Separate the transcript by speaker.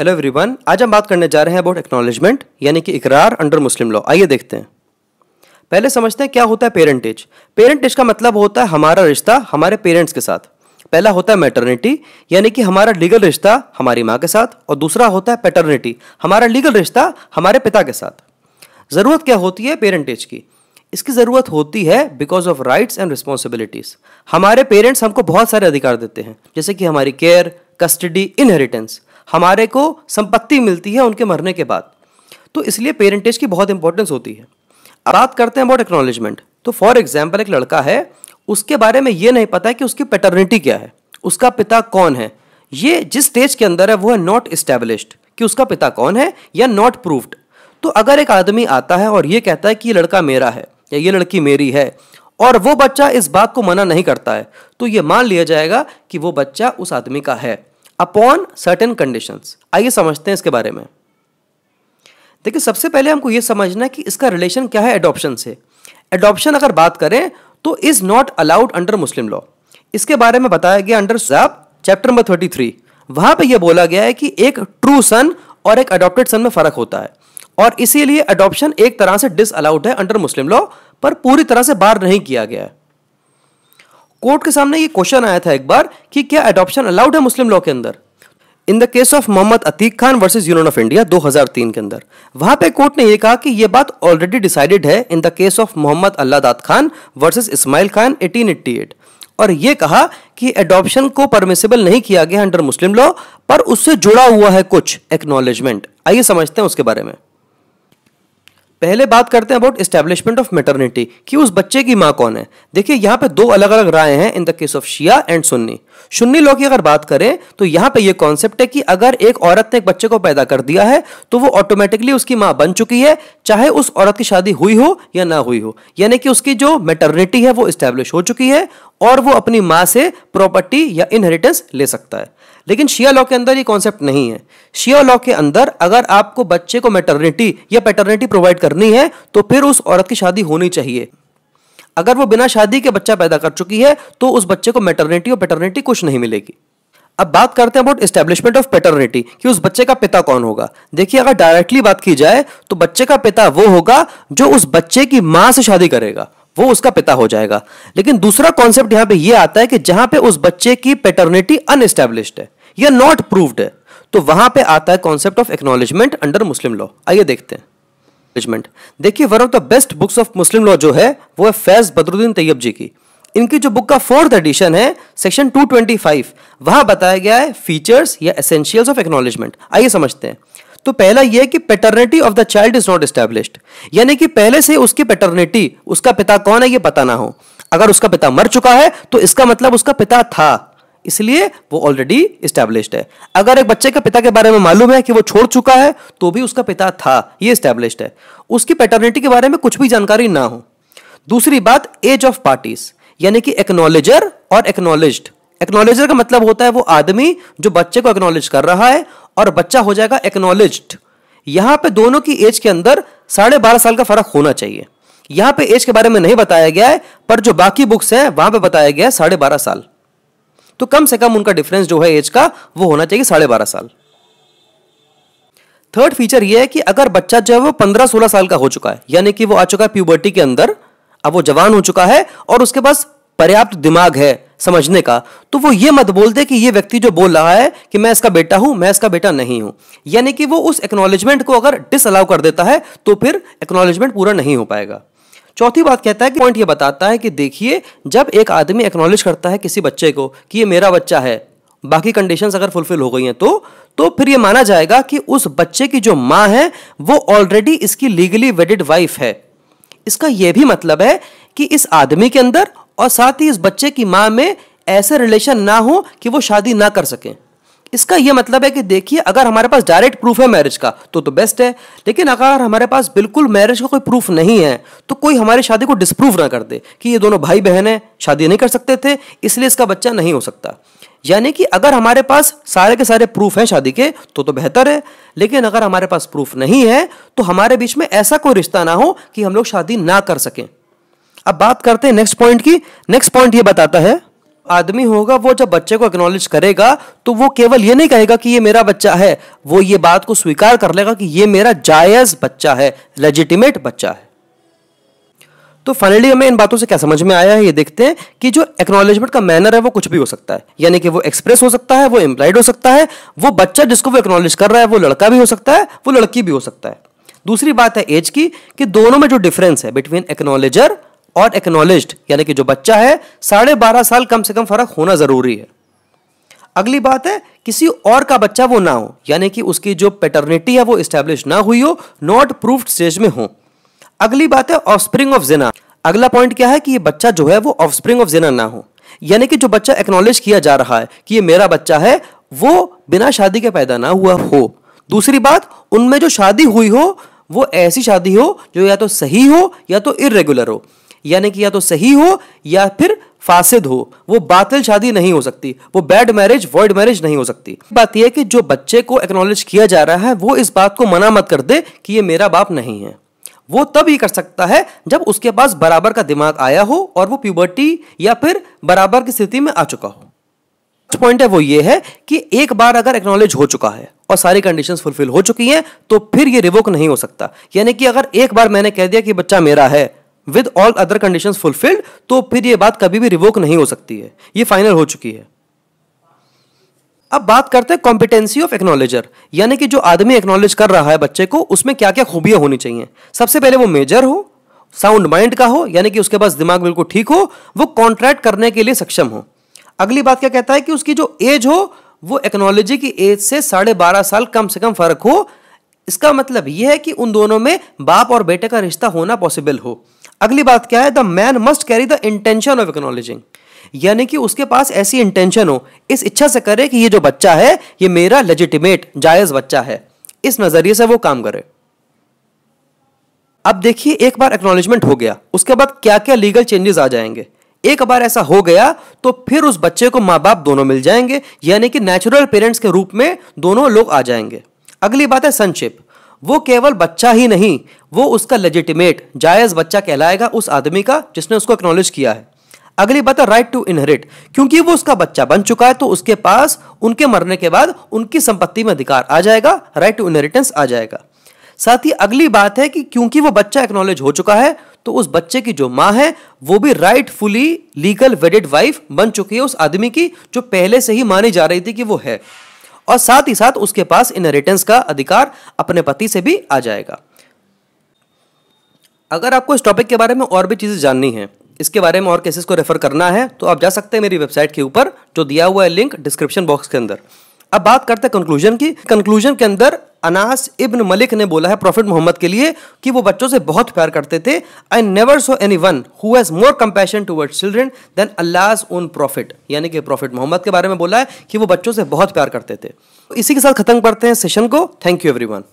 Speaker 1: hello everyone आज हम बात करने जा रहे हैं अबाउट एक्नॉलेजमेंट यानी कि इकरार अंडर मुस्लिम लॉ आइए देखते हैं पहले समझते हैं क्या होता है पेरेंटेज पेरेंटेज का मतलब होता है हमारा रिश्ता हमारे पेरेंट्स के साथ पहला होता है मैटर्निटी यानी कि हमारा लीगल रिश्ता हमारी माँ के साथ और दूसरा होता है पेटर्निटी हमारा लीगल रिश्ता हमारे पिता के साथ ज़रूरत क्या होती है पेरेंटेज की इसकी ज़रूरत होती है because of rights and responsibilities हमारे पेरेंट्स हमको बहुत सारे अधिकार देते हैं जैसे कि हमारी केयर कस्टडी इनहेरिटेंस हमारे को संपत्ति मिलती है उनके मरने के बाद तो इसलिए पेरेंटेज की बहुत इंपॉर्टेंस होती है बात करते हैं अबाउट एक्नोलिजमेंट तो फॉर एग्जाम्पल एक लड़का है उसके बारे में ये नहीं पता है कि उसकी पेटर्निटी क्या है उसका पिता कौन है ये जिस स्टेज के अंदर है वो है नॉट इस्टेब्लिश्ड कि उसका पिता कौन है या नॉट प्रूव्ड तो अगर एक आदमी आता है और ये कहता है कि ये लड़का मेरा है या ये लड़की मेरी है और वो बच्चा इस बात को मना नहीं करता है तो ये मान लिया जाएगा कि वो बच्चा उस आदमी का है अपॉन सर्टेन कंडीशंस आइए समझते हैं इसके बारे में देखिए सबसे पहले हमको यह समझना है कि इसका रिलेशन क्या है एडॉप्शन से एडॉप्शन अगर बात करें तो is not allowed under Muslim law इसके बारे में बताया गया अंडर साहब चैप्टर नंबर थर्टी थ्री वहां पर यह बोला गया है कि एक ट्रू सन और एक अडॉप्टेड सन में फर्क होता है और इसीलिए अडॉप्शन एक तरह से डिस अलाउड है अंडर मुस्लिम लॉ पर पूरी तरह से बार नहीं किया गया है कोर्ट के सामने ये क्वेश्चन आया था एक बार कि क्या एडॉप्शन अलाउड है मुस्लिम लॉ के अंदर in the case of Mohammad Atiq Khan versus union of India 2003 के अंदर वहां पे कोर्ट ने यह कहा कि यह बात ऑलरेडी डिसाइडेड है in the case of Mohammad Allah Dad Khan versus Ismail Khan 1888 और यह कहा कि एडॉप्शन को परमिसेबल नहीं किया गया अंडर मुस्लिम लॉ पर उससे जुड़ा हुआ है कुछ एक्नोलेजमेंट आइए समझते हैं उसके बारे में पहले बात करते हैं अबाउट स्टैब्लिशमेंट ऑफ मेटर्निटी कि उस बच्चे की माँ कौन है देखिए यहाँ पे दो अलग अलग राय हैं in the case of Shia and Sunni Sunni law की अगर बात करें तो यहां पे ये कॉन्सेप्ट है कि अगर एक औरत ने एक बच्चे को पैदा कर दिया है तो वो ऑटोमेटिकली उसकी मां बन चुकी है चाहे उस औरत की शादी हुई हो या ना हुई हो यानी कि उसकी जो मेटर्निटी है वो स्टैब्लिश हो चुकी है और वो अपनी मां से प्रॉपर्टी या इनहेरिटेंस ले सकता है लेकिन शिया लॉ के अंदर ये कॉन्सेप्ट नहीं है शिया लॉ के अंदर अगर आपको बच्चे को मेटर्निटी या पैटर्निटी प्रोवाइड करनी है तो फिर उस औरत की शादी होनी चाहिए अगर वो बिना शादी के बच्चा पैदा कर चुकी है तो उस बच्चे को मेटर्निटी और पेटर्निटी कुछ नहीं मिलेगी अब बात करते हैं अबाउट स्टैब्लिशमेंट ऑफ पेटर्निटी कि उस बच्चे का पिता कौन होगा देखिए अगर डायरेक्टली बात की जाए तो बच्चे का पिता वो होगा जो उस बच्चे की मां से शादी करेगा वो उसका पिता हो जाएगा लेकिन दूसरा कॉन्सेप्ट यहां पे ये आता है कि जहां पे उस बच्चे की पेटर्निटी अनस्टैब्लिश्ड है या नॉट प्रूव्ड है तो वहां पे आता है concept of acknowledgement under Muslim law आइए देखते हैं मैनेजमेंट देखिए one of the best books of Muslim law जो है वो है फैज बदरुद्दीन तैयब जी की इनकी जो बुक का फोर्थ एडिशन है सेक्शन 225 वहां बताया गया है फीचर्स या एसेंशियल्स ऑफ एक्नॉलेजमेंट आइए समझते हैं तो पहला यह कि paternity of the child is not established यानी कि पहले से उसकी पेटर्निटी उसका पिता कौन है यह पता ना हो अगर उसका पिता मर चुका है तो इसका मतलब उसका पिता था इसलिए वो ऑलरेडी इस्टेब्लिश्ड है अगर एक बच्चे के पिता के बारे में मालूम है कि वो छोड़ चुका है तो भी उसका पिता था ये स्टैब्लिश्ड है उसकी पेटर्निटी के बारे में कुछ भी जानकारी ना हो दूसरी बात एज ऑफ पार्टीज यानी कि एक्नोलेजर और एक्नोलेज एक्नोलेजर का मतलब होता है वो आदमी जो बच्चे को एक्नोलेज कर रहा है और बच्चा हो जाएगा एक्नोलेज यहां पे दोनों की एज के अंदर साढ़े बारह साल का फर्क होना चाहिए यहां पे एज के बारे में नहीं बताया गया है पर जो बाकी बुक्स हैं वहां पे बताया गया है साढ़े बारह साल तो कम से कम उनका डिफरेंस जो है एज का वो होना चाहिए साढ़े बारह साल थर्ड फीचर ये है कि अगर बच्चा जो है वो पंद्रह सोलह साल का हो चुका है यानी कि वो आ चुका है प्यूबर्टी के अंदर अब वो जवान हो चुका है और उसके पास पर्याप्त दिमाग है समझने का तो वो ये मत बोल दे कि ये व्यक्ति जो बोल रहा है कि मैं इसका बेटा हूं मैं इसका बेटा नहीं हूं यानी कि वो उस एक्नोलेजमेंट को अगर डिसअलाउ कर देता है तो फिर एक्नोलेजमेंट पूरा नहीं हो पाएगा चौथी बात कहता है कि पॉइंट ये बताता है कि देखिए जब एक आदमी एक्नॉलेज करता है किसी बच्चे को कि ये मेरा बच्चा है बाकी कंडीशंस अगर फुलफिल हो गई हैं तो तो फिर ये माना जाएगा कि उस बच्चे की जो माँ है वो ऑलरेडी इसकी लीगली वेडेड वाइफ है इसका यह भी मतलब है कि इस आदमी के अंदर और साथ ही इस बच्चे की माँ में ऐसे रिलेशन ना हो कि वो शादी ना कर सकें इसका यह मतलब है कि देखिए अगर हमारे पास डायरेक्ट प्रूफ है मैरिज का तो तो बेस्ट है लेकिन अगर हमारे पास बिल्कुल मैरिज का कोई प्रूफ नहीं है तो कोई हमारी शादी को डिसप्रूव ना कर दे कि ये दोनों भाई बहन हैं शादी नहीं कर सकते थे इसलिए इसका बच्चा नहीं हो सकता यानी कि अगर हमारे पास सारे के सारे प्रूफ हैं शादी के तो तो बेहतर है लेकिन अगर हमारे पास प्रूफ नहीं है तो हमारे बीच में ऐसा कोई रिश्ता ना हो कि हम लोग शादी ना कर सकें अब बात करते हैं नेक्स्ट पॉइंट की नेक्स्ट पॉइंट ये बताता है आदमी होगा वो जब बच्चे को एक्नॉलेज करेगा तो वो केवल ये नहीं कहेगा कि ये मेरा बच्चा है वो ये बात को स्वीकार कर लेगा कि ये मेरा जायज बच्चा है लेजिटिमेट बच्चा है तो फाइनली हमें इन बातों से क्या समझ में आया है ये देखते हैं कि जो एक्नॉलेजमेंट का मैनर है वो कुछ भी हो सकता है यानी कि वो एक्सप्रेस हो सकता है वो एम्प्लाइड हो सकता है वो बच्चा जिसको वो एक्नॉलेज कर रहा है वो लड़का भी हो सकता है वो लड़की भी हो सकता है दूसरी बात है एज की कि दोनों में जो डिफरेंस है बिटवीन एक्नोलेजर और एक्नॉलेज यानी कि जो बच्चा है साढ़े बारह साल कम से कम फर्क होना जरूरी है अगली बात है किसी और का बच्चा वो ना हो यानी कि उसकी जो पेटर्निटी है वो स्टैब्लिश ना हुई हो नॉट प्रूफ स्टेज में हो अगली बात है ऑफस्प्रिंग ऑफ जिना अगला पॉइंट क्या है कि ये बच्चा जो है वो ऑफस्प्रिंग ऑफ जिना ना हो यानी कि जो बच्चा एक्नोलेज किया जा रहा है कि ये मेरा बच्चा है वो बिना शादी के पैदा ना हुआ हो दूसरी बात उनमें जो शादी हुई हो वो ऐसी शादी हो जो या तो सही हो या तो इरेगुलर हो यानी कि या तो सही हो या फिर फासिद हो वो बातिल शादी नहीं हो सकती वो बैड मैरिज वर्ड मैरिज नहीं हो सकती बात यह कि जो बच्चे को एक्नोलेज किया जा रहा है वो इस बात को मना मत कर दे कि ये मेरा बाप नहीं है वो तब ही कर सकता है जब उसके पास बराबर का दिमाग आया हो और वो प्यूबर्टी या फिर बराबर की स्थिति में आ चुका हो पॉइंट है वो ये है कि एक बार अगर एक्नोलेज हो चुका है और सारी कंडीशन फुलफिल हो चुकी हैं तो फिर ये रिवोक नहीं हो सकता यानी कि अगर एक बार मैंने कह दिया कि बच्चा मेरा है with all other conditions fulfilled तो फिर ये बात कभी भी रिवोक नहीं हो सकती है ये फाइनल हो चुकी है अब बात करते हैं कॉम्पिटेंसी ऑफ एक्नोलेजर यानी कि जो आदमी एक्नोलेज कर रहा है बच्चे को उसमें क्या क्या खूबियां होनी चाहिए सबसे पहले वो मेजर हो साउंड माइंड का हो यानी कि उसके पास दिमाग बिल्कुल ठीक हो वो कॉन्ट्रैक्ट करने के लिए सक्षम हो अगली बात क्या कहता है कि उसकी जो एज हो वो एक्नोलॉजी की एज से साढ़े बारह साल कम से कम फर्क हो इसका मतलब यह है कि उन दोनों में बाप और बेटे का रिश्ता होना पॉसिबल हो अगली बात क्या है the man must carry the intention of acknowledging यानी कि उसके पास ऐसी इंटेंशन हो इस इच्छा से करे कि ये जो बच्चा है ये मेरा लेजिटिमेट जायज बच्चा है इस नजरिए से वो काम करे अब देखिए एक बार एक्नोलेजमेंट हो गया उसके बाद क्या क्या लीगल चेंजेस आ जाएंगे एक बार ऐसा हो गया तो फिर उस बच्चे को माँ बाप दोनों मिल जाएंगे यानी कि नेचुरल पेरेंट्स के रूप में दोनों लोग आ जाएंगे अगली बात है सनशिप वो केवल बच्चा ही नहीं वो उसका लेजिटिमेट जायज़ बच्चा कहलाएगा उस आदमी का जिसने उसको एक्नोलेज किया है अगली बात है राइट टू इनहेरिट क्योंकि वो उसका बच्चा बन चुका है तो उसके पास उनके मरने के बाद उनकी संपत्ति में अधिकार आ जाएगा राइट टू इनहेरिटेंस आ जाएगा साथ ही अगली बात है कि क्योंकि वो बच्चा एक्नोलेज हो चुका है तो उस बच्चे की जो माँ है वो भी राइटफुली लीगल वेडेड वाइफ बन चुकी है उस आदमी की जो पहले से ही मानी जा रही थी कि वो है और साथ ही साथ उसके पास इनहेरिटेंस का अधिकार अपने पति से भी आ जाएगा अगर आपको इस टॉपिक के बारे में और भी चीज़ें जाननी है इसके बारे में और केसेस को रेफर करना है तो आप जा सकते हैं मेरी वेबसाइट के ऊपर जो दिया हुआ है लिंक डिस्क्रिप्शन बॉक्स के अंदर अब बात करते हैं कंक्लूजन की कंक्लूजन के अंदर अनास इब्न मलिक ने बोला है प्रॉफिट मोहम्मद के लिए कि वो बच्चों से बहुत प्यार करते थे I never saw anyone who's more compassion toward children than Allah's own prophet यानी कि प्रॉफिट मोहम्मद के बारे में बोला है कि वो बच्चों से बहुत प्यार करते थे इसी के साथ खत्म करते हैं सेशन को थैंक यू एवरी